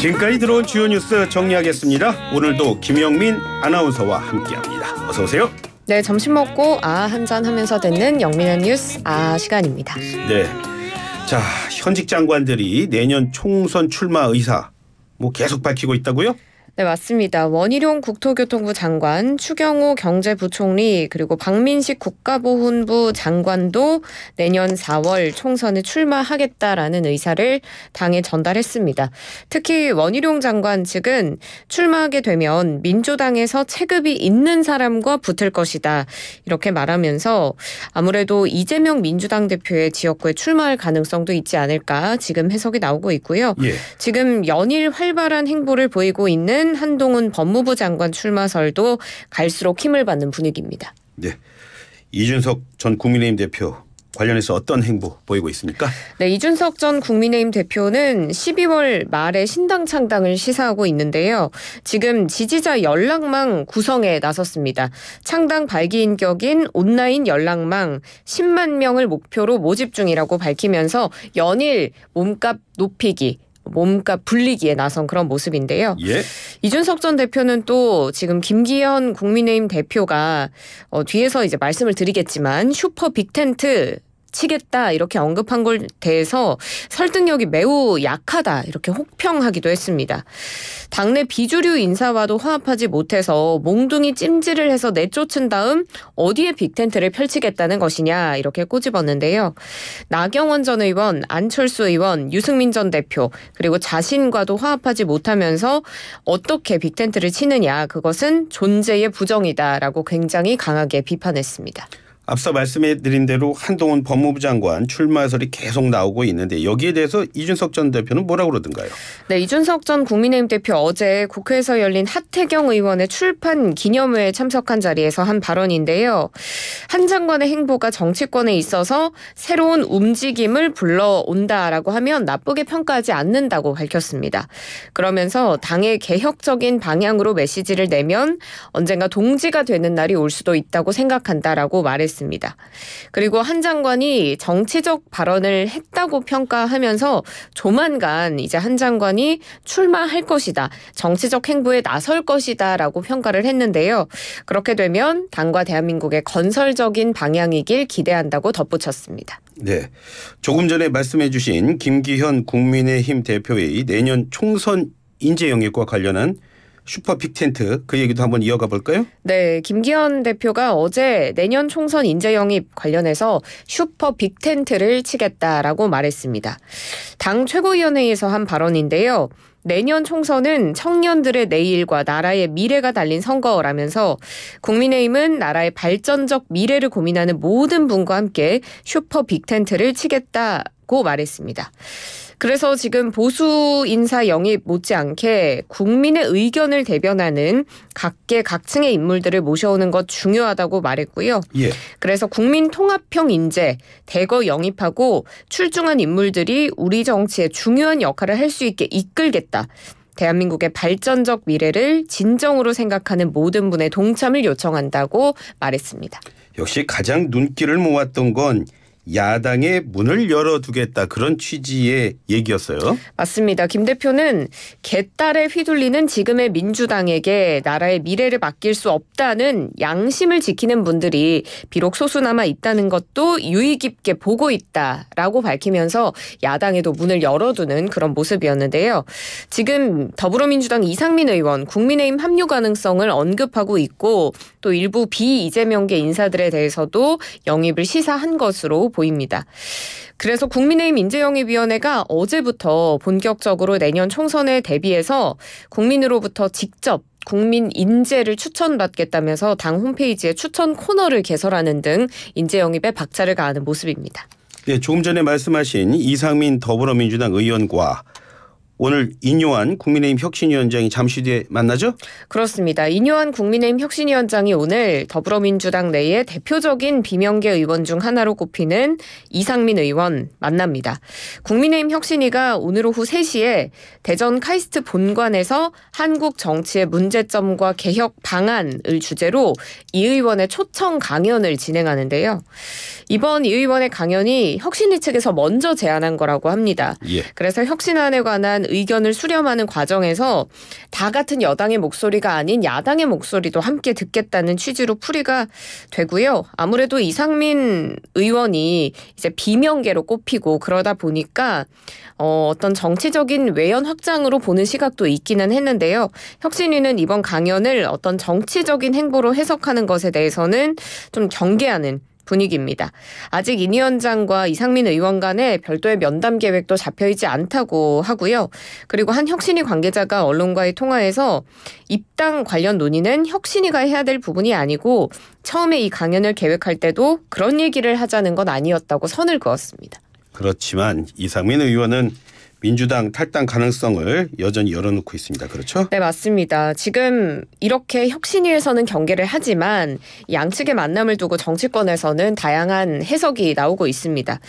지금까지 들어온 주요 뉴스 정리하겠습니다. 오늘도 김영민 아나운서와 함께합니다. 어서 오세요. 네, 점심 먹고 아한잔 하면서 듣는 영민한 뉴스 아 시간입니다. 네. 자, 현직 장관들이 내년 총선 출마 의사 뭐 계속 밝히고 있다고요? 네, 맞습니다. 원희룡 국토교통부 장관, 추경호 경제부총리, 그리고 박민식 국가보훈부 장관도 내년 4월 총선에 출마하겠다라는 의사를 당에 전달했습니다. 특히 원희룡 장관 측은 출마하게 되면 민주당에서 체급이 있는 사람과 붙을 것이다. 이렇게 말하면서 아무래도 이재명 민주당 대표의 지역구에 출마할 가능성도 있지 않을까 지금 해석이 나오고 있고요. 예. 지금 연일 활발한 행보를 보이고 있는 않은 한동훈 법무부 장관 출마설도 갈수록 힘을 받는 분위기입니다. 네. 이준석 전 국민의힘 대표 관련해서 어떤 행보 보이고 있습니까? 네, 이준석 전 국민의힘 대표는 12월 말에 신당 창당을 시사하고 있는데요. 지금 지지자 연락망 구성에 나섰습니다. 창당 발기인격인 온라인 연락망 10만 명을 목표로 모집 중이라고 밝히면서 연일 몸값 높이기 몸값 불리기에 나선 그런 모습인데요. 예? 이준석 전 대표는 또 지금 김기현 국민의힘 대표가 어, 뒤에서 이제 말씀을 드리겠지만 슈퍼 빅텐트 치겠다 이렇게 언급한 걸 대해서 설득력이 매우 약하다 이렇게 혹평하기도 했습니다. 당내 비주류 인사와도 화합하지 못해서 몽둥이 찜질을 해서 내쫓은 다음 어디에 빅텐트를 펼치겠다는 것이냐 이렇게 꼬집었는데요. 나경원 전 의원, 안철수 의원, 유승민 전 대표 그리고 자신과도 화합하지 못하면서 어떻게 빅텐트를 치느냐 그것은 존재의 부정이다라고 굉장히 강하게 비판했습니다. 앞서 말씀해 드린 대로 한동훈 법무부 장관 출마 설이 계속 나오고 있는데 여기에 대해서 이준석 전 대표는 뭐라고 그러던가요? 네, 이준석 전 국민의힘 대표 어제 국회에서 열린 하태경 의원의 출판 기념회에 참석한 자리에서 한 발언인데요. 한 장관의 행보가 정치권에 있어서 새로운 움직임을 불러온다라고 하면 나쁘게 평가하지 않는다고 밝혔습니다. 그러면서 당의 개혁적인 방향으로 메시지를 내면 언젠가 동지가 되는 날이 올 수도 있다고 생각한다라고 말했습니다. 있습니다. 그리고 한 장관이 정치적 발언을 했다고 평가하면서 조만간 이제 한 장관이 출마할 것이다. 정치적 행보에 나설 것이다. 라고 평가를 했는데요. 그렇게 되면 당과 대한민국의 건설적인 방향이길 기대한다고 덧붙였습니다. 네. 조금 전에 말씀해 주신 김기현 국민의힘 대표의 내년 총선 인재 영입과 관련한 슈퍼빅 텐트 그 얘기도 한번 이어가 볼까요? 네, 김기현 대표가 어제 내년 총선 인재 영입 관련해서 슈퍼빅 텐트를 치겠다라고 말했습니다. 당 최고위원회에서 한 발언인데요. 내년 총선은 청년들의 내일과 나라의 미래가 달린 선거라면서 국민의힘은 나라의 발전적 미래를 고민하는 모든 분과 함께 슈퍼 빅텐트를 치겠다고 말했습니다. 그래서 지금 보수 인사 영입 못지않게 국민의 의견을 대변하는 각계 각층의 인물들을 모셔오는 것 중요하다고 말했고요. 예. 그래서 국민 통합형 인재 대거 영입하고 출중한 인물들이 우리 정치에 중요한 역할을 할 수 있게 이끌겠다. 대한민국의 발전적 미래를 진정으로 생각하는 모든 분의 동참을 요청한다고 말했습니다. 역시 가장 눈길을 모았던 건 야당의 문을 열어두겠다 그런 취지의 얘기였어요. 맞습니다. 김 대표는 개딸에 휘둘리는 지금의 민주당에게 나라의 미래를 맡길 수 없다는 양심을 지키는 분들이 비록 소수나마 있다는 것도 유의 깊게 보고 있다라고 밝히면서 야당에도 문을 열어두는 그런 모습이었는데요. 지금 더불어민주당 이상민 의원 국민의힘 합류 가능성을 언급하고 있고 또 일부 비이재명계 인사들에 대해서도 영입을 시사한 것으로 보입니다. 보입니다. 그래서 국민의힘 인재영입위원회가 어제부터 본격적으로 내년 총선에 대비해서 국민으로부터 직접 국민 인재를 추천받겠다면서 당 홈페이지에 추천 코너를 개설하는 등 인재 영입에 박차를 가하는 모습입니다. 예, 조금 전에 말씀하신 이상민 더불어민주당 의원과 오늘 인요한 국민의힘 혁신위원장이 잠시 뒤에 만나죠? 그렇습니다. 인요한 국민의힘 혁신위원장이 오늘 더불어민주당 내의 대표적인 비명계 의원 중 하나로 꼽히는 이상민 의원 만납니다. 국민의힘 혁신위가 오늘 오후 3시에 대전 카이스트 본관에서 한국 정치의 문제점과 개혁 방안을 주제로 이 의원의 초청 강연을 진행하는데요. 이번 이 의원의 강연이 혁신위 측에서 먼저 제안한 거라고 합니다. 예. 그래서 혁신안에 관한 의견을 수렴하는 과정에서 다 같은 여당의 목소리가 아닌 야당의 목소리도 함께 듣겠다는 취지로 풀이가 되고요. 아무래도 이상민 의원이 이제 비명계로 꼽히고 그러다 보니까 어, 어떤 정치적인 외연 확장으로 보는 시각도 있기는 했는데요. 혁신위는 이번 강연을 어떤 정치적인 행보로 해석하는 것에 대해서는 좀 경계하는 분위기입니다. 아직 이 위원장과 이상민 의원 간에 별도의 면담 계획도 잡혀 있지 않다고 하고요. 그리고 한 혁신위 관계자가 언론과의 통화에서 입당 관련 논의는 혁신위가 해야 될 부분이 아니고 처음에 이 강연을 계획할 때도 그런 얘기를 하자는 건 아니었다고 선을 그었습니다. 그렇지만 이상민 의원은 민주당 탈당 가능성을 여전히 열어놓고 있습니다. 그렇죠? 네, 맞습니다. 지금 이렇게 혁신위에서는 경계를 하지만 양측의 만남을 두고 정치권에서는 다양한 해석이 나오고 있습니다.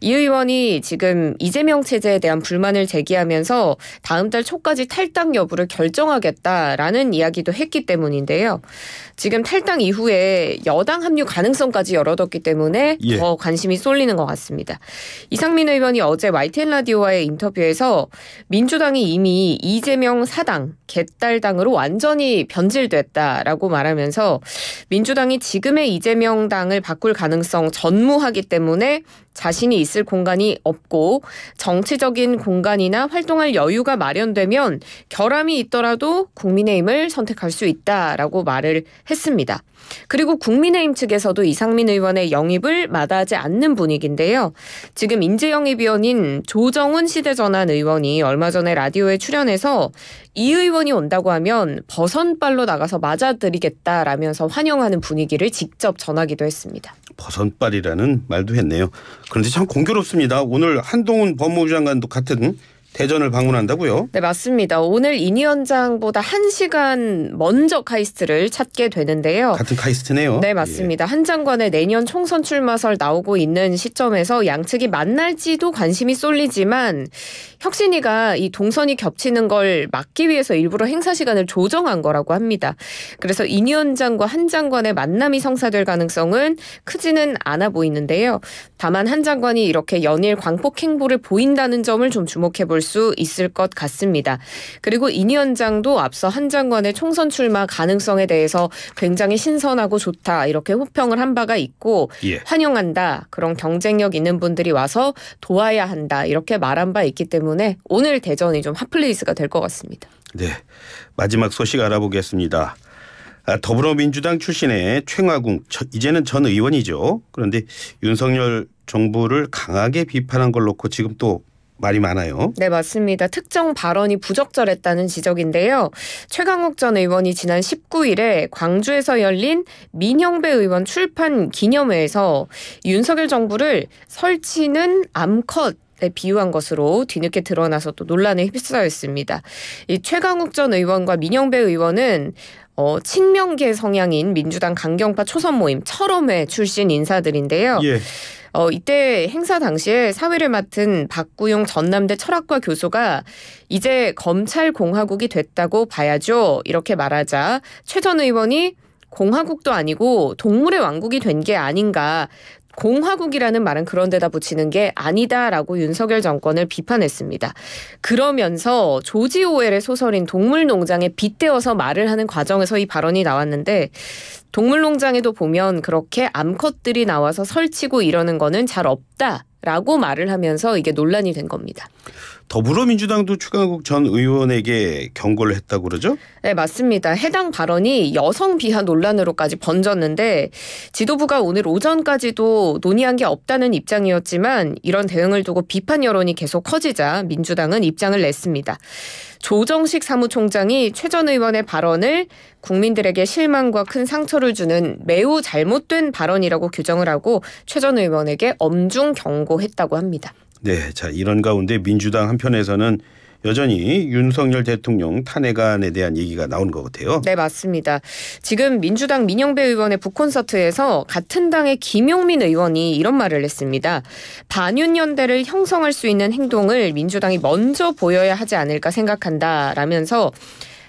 이 의원이 지금 이재명 체제에 대한 불만을 제기하면서 다음 달 초까지 탈당 여부를 결정하겠다라는 이야기도 했기 때문인데요. 지금 탈당 이후에 여당 합류 가능성까지 열어뒀기 때문에 예. 더 관심이 쏠리는 것 같습니다. 이상민 의원이 어제 YTN 라디오와의 인터뷰 에서 인터에서 민주당이 이미 이재명 사당, 개딸당으로 완전히 변질됐다라고 말하면서 민주당이 지금의 이재명 당을 바꿀 가능성 전무하기 때문에 자신이 있을 공간이 없고 정치적인 공간이나 활동할 여유가 마련되면 결함이 있더라도 국민의힘을 선택할 수 있다라고 말을 했습니다. 그리고 국민의힘 측에서도 이상민 의원의 영입을 마다하지 않는 분위기인데요. 지금 인재 영입위원인 조정훈 시대전환 의원이 얼마 전에 라디오에 출연해서 이 의원이 온다고 하면 버선발로 나가서 맞아들이겠다라면서 환영하는 분위기를 직접 전하기도 했습니다. 버선발이라는 말도 했네요. 그런데 참 공교롭습니다. 오늘 한동훈 법무부 장관도 같은 대전을 방문한다고요? 네, 맞습니다. 오늘 인 위원장보다 1시간 먼저 카이스트를 찾게 되는데요. 같은 카이스트네요. 네, 맞습니다. 예. 한 장관의 내년 총선 출마설 나오고 있는 시점에서 양측이 만날지도 관심이 쏠리지만 혁신이가 이 동선이 겹치는 걸 막기 위해서 일부러 행사 시간을 조정한 거라고 합니다. 그래서 인 위원장과 한 장관의 만남이 성사될 가능성은 크지는 않아 보이는데요. 다만 한 장관이 이렇게 연일 광폭 행보를 보인다는 점을 좀 주목해 볼수 수 있을 것 같습니다. 그리고 이니현장도 앞서 한 장관의 총선 출마 가능성에 대해서 굉장히 신선하고 좋다 이렇게 호평을 한 바가 있고 예. 환영한다 그런 경쟁력 있는 분들이 와서 도와야 한다 이렇게 말한 바 있기 때문에 오늘 대전이 좀 핫플레이스가 될 것 같습니다. 네 마지막 소식 알아보겠습니다. 아, 더불어민주당 출신의 최화궁 이제는 전 의원이죠. 그런데 윤석열 정부를 강하게 비판한 걸 놓고 지금 또 말이 많아요. 네, 맞습니다. 특정 발언이 부적절했다는 지적인데요. 최강욱 전 의원이 지난 19일에 광주에서 열린 민형배 의원 출판 기념회에서 윤석열 정부를 설치는 암컷 에 비유한 것으로 뒤늦게 드러나서 또 논란에 휩싸였습니다. 이 최강욱 전 의원과 민영배 의원은 어, 친명계 성향인 민주당 강경파 초선 모임 철엄회 출신 인사들인데요. 예. 어, 이때 행사 당시에 사회를 맡은 박구용 전남대 철학과 교수가 이제 검찰 공화국이 됐다고 봐야죠. 이렇게 말하자 최전 의원이 공화국도 아니고 동물의 왕국이 된 게 아닌가 공화국이라는 말은 그런 데다 붙이는 게 아니다라고 윤석열 정권을 비판했습니다. 그러면서 조지 오웰의 소설인 동물농장에 빗대어서 말을 하는 과정에서 이 발언이 나왔는데 동물농장에도 보면 그렇게 암컷들이 나와서 설치고 이러는 거는 잘 없다. 라고 말을 하면서 이게 논란이 된 겁니다. 더불어민주당도 추강욱 전 의원에게 경고를 했다고 그러죠? 네, 맞습니다. 해당 발언이 여성 비하 논란으로까지 번졌는데 지도부가 오늘 오전까지도 논의한 게 없다는 입장이었지만 이런 대응을 두고 비판 여론이 계속 커지자 민주당은 입장을 냈습니다. 조정식 사무총장이 최전 의원의 발언을 국민들에게 실망과 큰 상처를 주는 매우 잘못된 발언이라고 규정을 하고 최전 의원에게 엄중 경고했다고 합니다. 네, 자 이런 가운데 민주당 한편에서는 여전히 윤석열 대통령 탄핵안에 대한 얘기가 나오는 것 같아요. 네, 맞습니다. 지금 민주당 민영배 의원의 북콘서트에서 같은 당의 김용민 의원이 이런 말을 했습니다. 반윤연대를 형성할 수 있는 행동을 민주당이 먼저 보여야 하지 않을까 생각한다라면서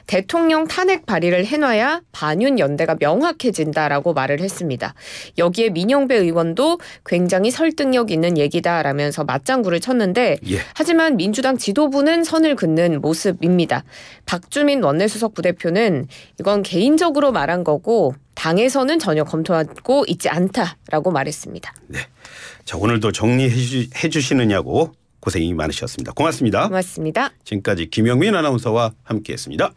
대통령 탄핵 발의를 해놔야 반윤 연대가 명확해진다라고 말을 했습니다. 여기에 민영배 의원도 굉장히 설득력 있는 얘기다라면서 맞장구를 쳤는데 예. 하지만 민주당 지도부는 선을 긋는 모습입니다. 박주민 원내수석 부대표는 이건 개인적으로 말한 거고 당에서는 전혀 검토하고 있지 않다라고 말했습니다. 네. 자, 오늘도 정리해 주, 시느냐고 고생이 많으셨습니다. 고맙습니다. 고맙습니다. 지금까지 김영민 아나운서와 함께했습니다.